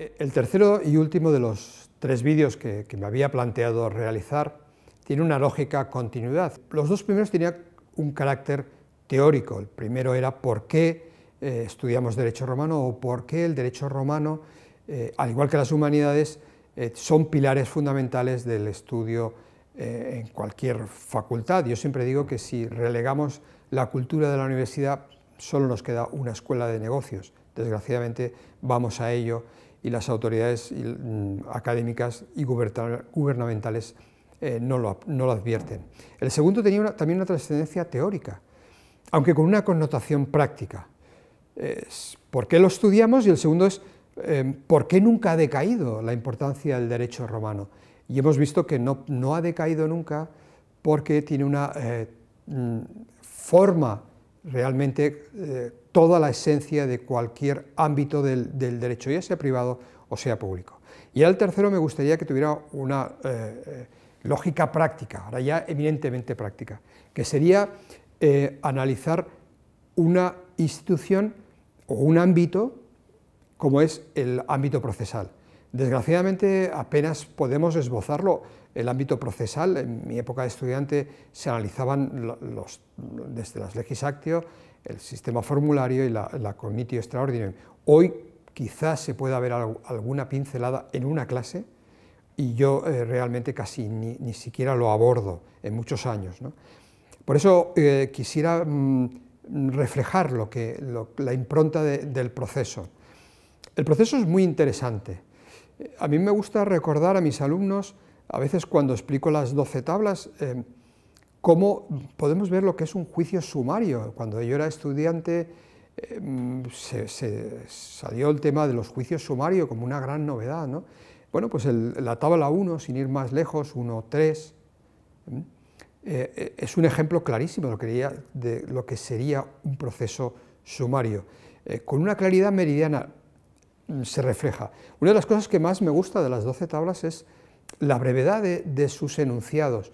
Eh, el tercero y último de los tres vídeos que, me había planteado realizar tiene una lógica continuidad. Los dos primeros tenían un carácter teórico. El primero era por qué eh, estudiamos derecho romano o por qué el derecho romano, eh, al igual que las humanidades, son pilares fundamentales del estudio en cualquier facultad. Yo siempre digo que si relegamos la cultura de la universidad, solo nos queda una escuela de negocios. Desgraciadamente vamos a ello y las autoridades mm, académicas y gubernamentales eh, no, lo, advierten. El segundo tenía también una trascendencia teórica, aunque con una connotación práctica. ¿Por qué lo estudiamos? Y el segundo es, em, ¿por qué nunca ha decaído la importancia del derecho romano? Y hemos visto que no, no ha decaído nunca porque tiene una eh, mm, forma realmente eh, toda la esencia de cualquier ámbito del, derecho, ya sea privado o sea público. Y al tercero me gustaría que tuviera una eh, lógica práctica, ahora ya eminentemente práctica, que sería eh, analizar una institución o un ámbito como es el ámbito procesal. Desgraciadamente apenas podemos esbozarlo el ámbito procesal. En mi época de estudiante se analizaban los, desde las legis actio el sistema formulario y la, la cognitio extraordinary. Hoy quizás se pueda ver alguna pincelada en una clase y yo eh, realmente casi ni, ni, siquiera lo abordo en muchos años. ¿no? Por eso eh, quisiera mm, reflejar lo que, la impronta del proceso. El proceso es muy interesante. A mí me gusta recordar a mis alumnos, a veces cuando explico las 12 tablas, em, cómo podemos ver lo que es un juicio sumario. Cuando yo era estudiante eh, se, salió el tema de los juicios sumarios como una gran novedad. ¿no? Bueno, pues la tabla 1, sin ir más lejos, 1, 3, eh, eh, es un ejemplo clarísimo de lo que, sería, un proceso sumario. con una claridad meridiana mm, se refleja. Una de las cosas que más me gusta de las 12 tablas es la brevedad de sus enunciados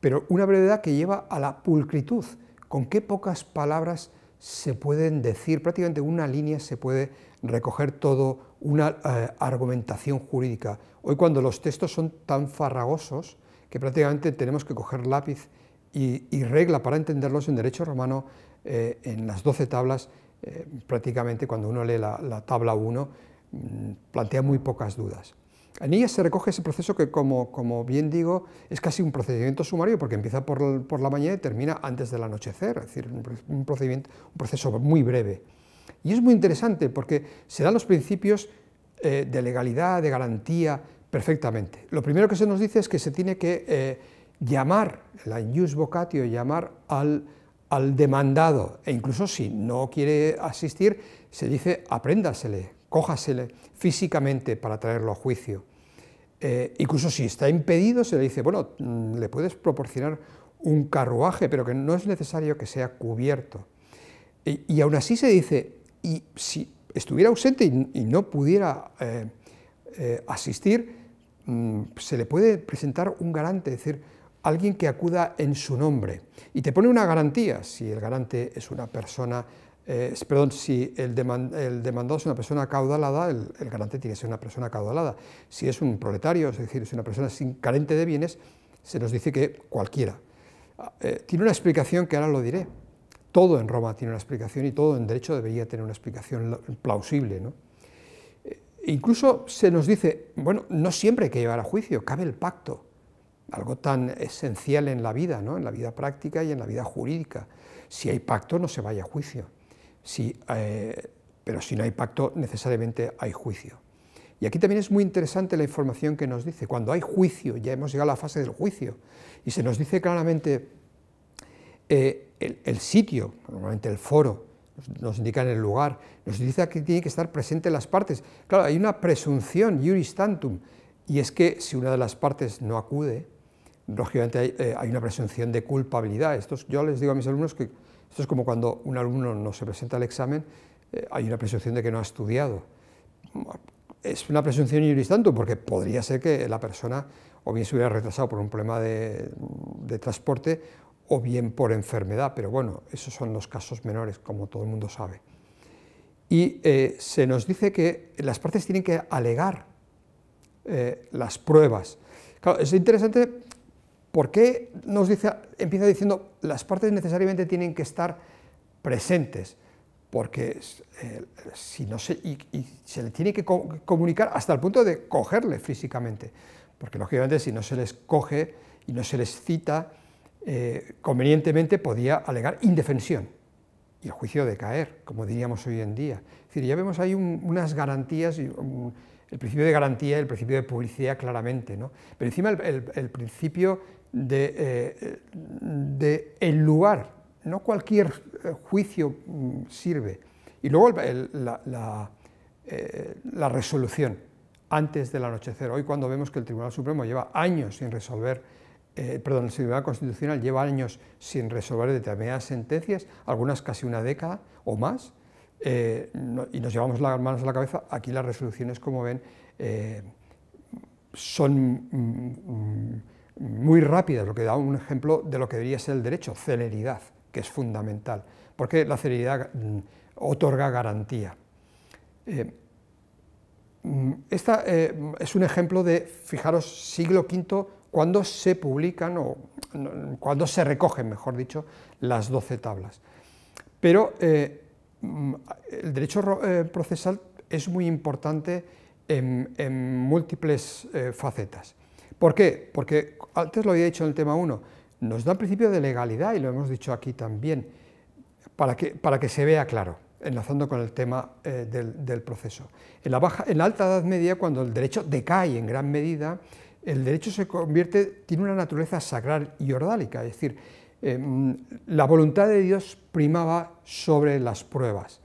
pero una brevedad que lleva a la pulcritud. Con qué pocas palabras se pueden decir, prácticamente una línea se puede recoger todo una eh, argumentación jurídica. Hoy cuando los textos son tan farragosos que prácticamente tenemos que coger lápiz y, regla para entenderlos en derecho romano, eh, en las doce tablas, eh, prácticamente cuando uno lee la, la tabla 1, mm, plantea muy pocas dudas. En ella se recoge ese proceso que, como, bien digo, es casi un procedimiento sumario porque empieza por, la mañana y termina antes del anochecer, es decir, un, procedimiento, un proceso muy breve. Y es muy interesante porque se dan los principios eh, de legalidad, de garantía, perfectamente. Lo primero que se nos dice es que se tiene que eh, llamar, la ius vocatio, llamar al, al demandado, e incluso si no quiere asistir, se dice apréndasele, cójasele físicamente para traerlo a juicio. Eh, incluso si está impedido, se le dice, bueno, mm, le puedes proporcionar un carruaje, pero que no es necesario que sea cubierto. Y, aún así se dice, y si estuviera ausente y, no pudiera eh, eh, asistir, mm, se le puede presentar un garante, es decir, alguien que acuda en su nombre. Y te pone una garantía, si el garante es una persona eh, perdón, si el, demandado es una persona caudalada, el, garante tiene que ser una persona acaudalada. Si es un proletario, es decir, es una persona sin, carente de bienes, se nos dice que cualquiera. Ah, eh, tiene una explicación que ahora lo diré. Todo en Roma tiene una explicación y todo en derecho debería tener una explicación plausible. ¿no? Eh, incluso se nos dice, bueno, no siempre hay que llevar a juicio, cabe el pacto, algo tan esencial en la vida, ¿no? en la vida práctica y en la vida jurídica. Si hay pacto, no se vaya a juicio. Sí, eh, pero si no hay pacto, necesariamente hay juicio. Y aquí también es muy interesante la información que nos dice. Cuando hay juicio, ya hemos llegado a la fase del juicio, y se nos dice claramente eh, el, sitio, normalmente el foro, nos, indica indican el lugar, nos dice que tiene que estar presente las partes. Claro, hay una presunción, juris tantum, y es que si una de las partes no acude, lógicamente hay, eh, hay una presunción de culpabilidad. Esto, yo les digo a mis alumnos que esto es como cuando un alumno no se presenta al examen, eh, hay una presunción de que no ha estudiado. Es una presunción y tanto, porque podría ser que la persona o bien se hubiera retrasado por un problema de, transporte o bien por enfermedad, pero bueno, esos son los casos menores, como todo el mundo sabe. Y eh, se nos dice que las partes tienen que alegar eh, las pruebas. Claro, es interesante ¿Por qué nos dice, empieza diciendo las partes necesariamente tienen que estar presentes? Porque eh, si no se, y, se le tiene que comunicar hasta el punto de cogerle físicamente, porque lógicamente si no se les coge y no se les cita, eh, convenientemente podía alegar indefensión y el juicio de caer, como diríamos hoy en día. Es decir, ya vemos ahí unas garantías, el principio de garantía y el principio de publicidad claramente, ¿no? pero encima el principio eh, de, el lugar. No cualquier eh, juicio mm, sirve. Y luego eh, la, resolución antes del anochecer. Hoy cuando vemos que el Tribunal Supremo lleva años sin resolver, perdón, el Tribunal Constitucional lleva años sin resolver determinadas sentencias, algunas casi una década o más, y nos llevamos las manos a la cabeza, aquí las resoluciones, como ven, son... Mm, mm, muy rápida, lo que da un ejemplo de lo que debería ser el derecho, celeridad, que es fundamental, porque la celeridad mm, otorga garantía. Eh, mm, esta eh, es un ejemplo de, fijaros, siglo V, cuando se publican o cuando se recogen, mejor dicho, las 12 tablas. Pero eh, mm, el derecho eh, procesal es muy importante en, en múltiples facetas. ¿Por qué? Porque antes lo había dicho en el tema 1, nos da un principio de legalidad y lo hemos dicho aquí también, para que, para que se vea claro, enlazando con el tema eh, del, proceso. En la, baja, en la alta edad media, cuando el derecho decae en gran medida, el derecho se convierte, tiene una naturaleza sacral y ordálica, es decir, eh, la voluntad de Dios primaba sobre las pruebas.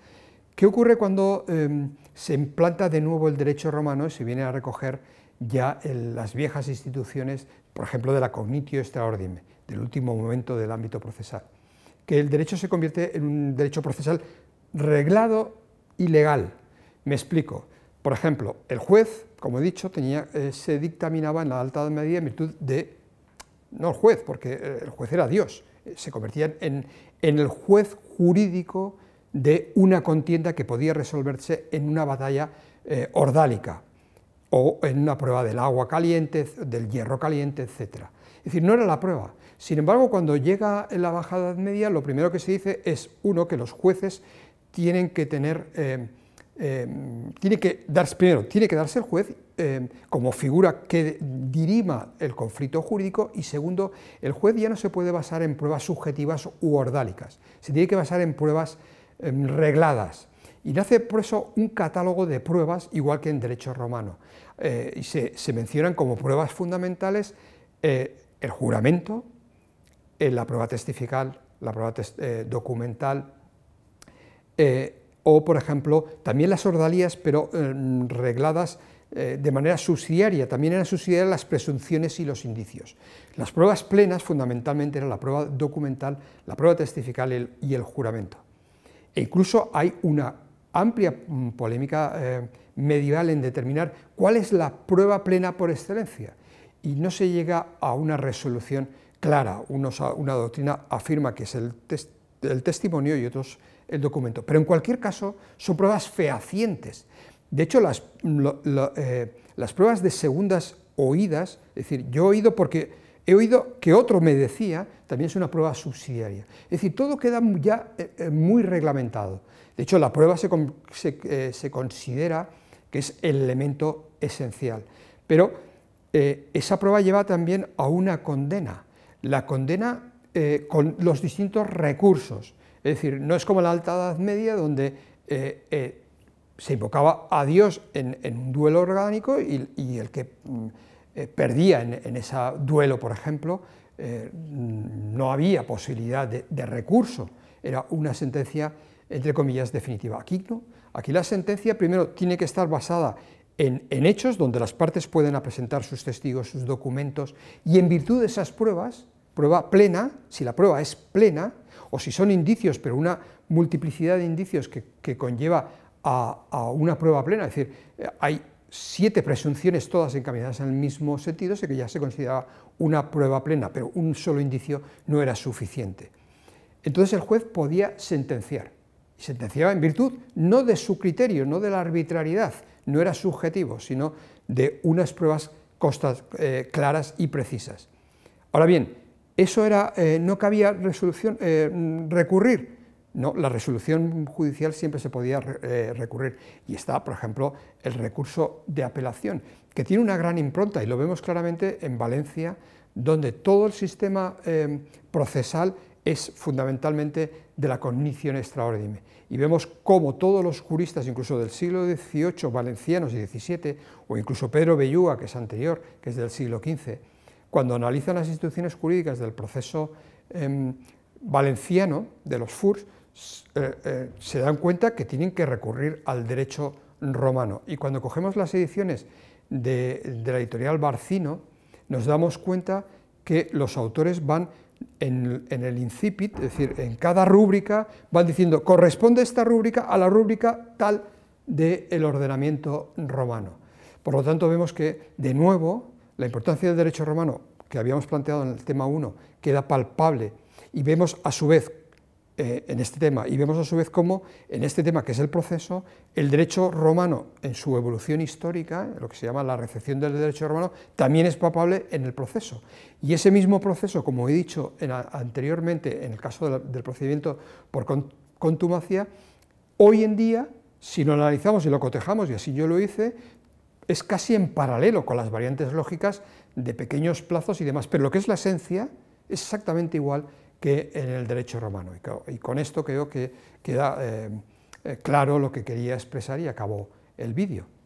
¿Qué ocurre cuando eh, se implanta de nuevo el derecho romano y se viene a recoger ya las viejas instituciones, por ejemplo, de la cognitio extraordine, del último momento del ámbito procesal, que el derecho se convierte en un derecho procesal reglado y legal. Me explico. Por ejemplo, el juez, como he dicho, eh, se dictaminaba en la alta medida en virtud de, no el juez, porque eh, el juez era Dios, eh, se convertía en el juez jurídico de una contienda que podía resolverse en una batalla eh, ordálica o en una prueba del agua caliente, del hierro caliente, etc. Es decir, no era la prueba. Sin embargo, cuando llega la bajada Edad Media, lo primero que se dice es, uno, que los jueces tienen que tener, eh, eh, tiene que darse, primero, tiene que darse el juez como figura que dirima el conflicto jurídico y segundo, el juez ya no se puede basar en pruebas subjetivas u ordálicas, se tiene que basar en pruebas Em, regladas. Y nace por eso un catálogo de pruebas, igual que en derecho romano. Eh, y se, mencionan como pruebas fundamentales eh, el juramento, eh, la prueba testifical, la prueba documental, o, por ejemplo, también las ordalías, pero em, regladas de manera subsidiaria, también eran subsidiarias las presunciones y los indicios. Las pruebas plenas fundamentalmente eran la prueba documental, la prueba testifical y el juramento. E incluso hay una amplia mm, polémica eh, medieval en determinar cuál es la prueba plena por excelencia. Y no se llega a una resolución clara. una doctrina afirma que es el, testimonio y otros el documento. Pero en cualquier caso son pruebas fehacientes. De hecho, las, eh, las pruebas de segundas oídas, es decir, yo he oído porque he oído que otro me decía, también es una prueba subsidiaria. Es decir, todo queda ya eh, eh, muy reglamentado. De hecho, la prueba eh, se, considera que es el elemento esencial. Pero esa prueba lleva también a una condena. La condena con los distintos recursos. Es decir, no es como la Alta Edad Media donde se invocaba a Dios en, un duelo orgánico y el que mm, eh, perdía en, ese duelo, por ejemplo, eh, no había posibilidad de, recurso, era una sentencia, entre comillas, definitiva. Aquí no, aquí la sentencia primero tiene que estar basada en, hechos donde las partes pueden presentar sus testigos, sus documentos, y en virtud de esas pruebas, prueba plena, si la prueba es plena, o si son indicios, pero una multiplicidad de indicios que, conlleva a, a, una prueba plena, es decir, eh, hay siete presunciones, todas encaminadas en el mismo sentido, sé que ya se consideraba una prueba plena, pero un solo indicio no era suficiente. Entonces el juez podía sentenciar, y sentenciaba en virtud no de su criterio, no de la arbitrariedad, no era subjetivo, sino de unas pruebas costas, eh, claras y precisas. Ahora bien, eso era, eh, no cabía resolución, eh, recurrir, no, la resolución judicial siempre se podía eh, recurrir. Y está, por ejemplo, el recurso de apelación, que tiene una gran impronta, y lo vemos claramente en Valencia, donde todo el sistema em, procesal es fundamentalmente de la cognición extraordinaria. Y vemos cómo todos los juristas, incluso del siglo XVIII, valencianos y XVII, o incluso Pedro Bellúa, que es anterior, que es del siglo XV, cuando analizan las instituciones jurídicas del proceso em, valenciano, de los FURS, eh, eh, se dan cuenta que tienen que recurrir al derecho romano. Y cuando cogemos las ediciones de, la editorial Barcino, nos damos cuenta que los autores van en, el incipit, es decir, en cada rúbrica, van diciendo, corresponde esta rúbrica a la rúbrica tal del el ordenamiento romano. Por lo tanto, vemos que, de nuevo, la importancia del derecho romano, que habíamos planteado en el tema 1, queda palpable y vemos, a su vez, eh, en este tema. Y vemos a su vez cómo en este tema, que es el proceso, el derecho romano, en su evolución histórica, lo que se llama la recepción del derecho romano, también es palpable en el proceso. Y ese mismo proceso, como he dicho anteriormente, en el caso del procedimiento por contumacia, hoy en día, si lo analizamos y lo cotejamos, y así yo lo hice, es casi en paralelo con las variantes lógicas de pequeños plazos y demás, pero lo que es la esencia es exactamente igual que en el derecho romano. Y, con esto creo que queda eh, eh, claro lo que quería expresar y acabó el vídeo.